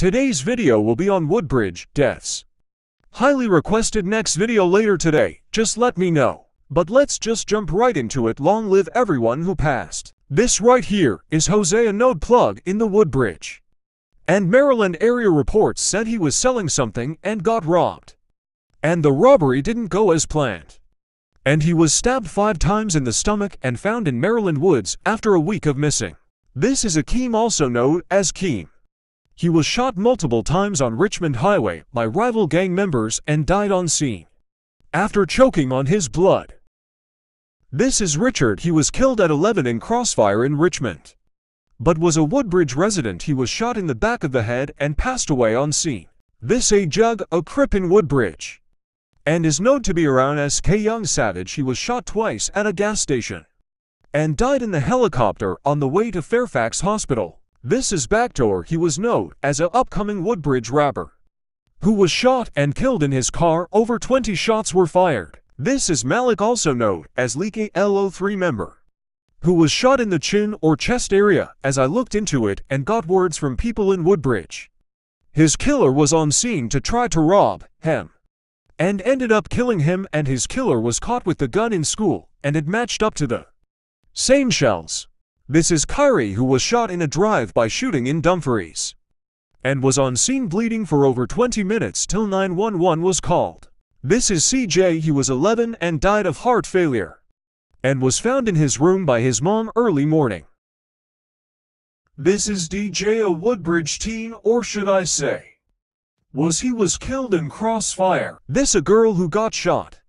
Today's video will be on Woodbridge deaths. Highly requested next video later today, just let me know. But let's just jump right into it. Long live everyone who passed. This right here is Hosea Node Plug in the Woodbridge. And Maryland area reports said he was selling something and got robbed. And the robbery didn't go as planned. And he was stabbed five times in the stomach and found in Maryland woods after a week of missing. This is a Keem, also known as Keem. He was shot multiple times on Richmond Highway by rival gang members and died on scene after choking on his blood. This is Richard. He was killed at 11 in crossfire in Richmond, but was a Woodbridge resident. He was shot in the back of the head and passed away on scene. This a jug, a crip in Woodbridge, and is known to be around as K. Young Savage. He was shot twice at a gas station and died in the helicopter on the way to Fairfax Hospital. This is Backdoor. He was known as an upcoming Woodbridge rapper who was shot and killed in his car. Over 20 shots were fired. This is Malik also known as Leaky LO3 member who was shot in the chin or chest area as I looked into it and got words from people in Woodbridge. His killer was on scene to try to rob him and ended up killing him and his killer was caught with the gun in school and it matched up to the same shells. This is Kyrie who was shot in a drive-by shooting in Dumfries and was on scene bleeding for over 20 minutes till 911 was called. This is CJ, he was 11 and died of heart failure and was found in his room by his mom early morning. This is DJ, a Woodbridge teen, or should I say, was he was killed in crossfire. This a girl who got shot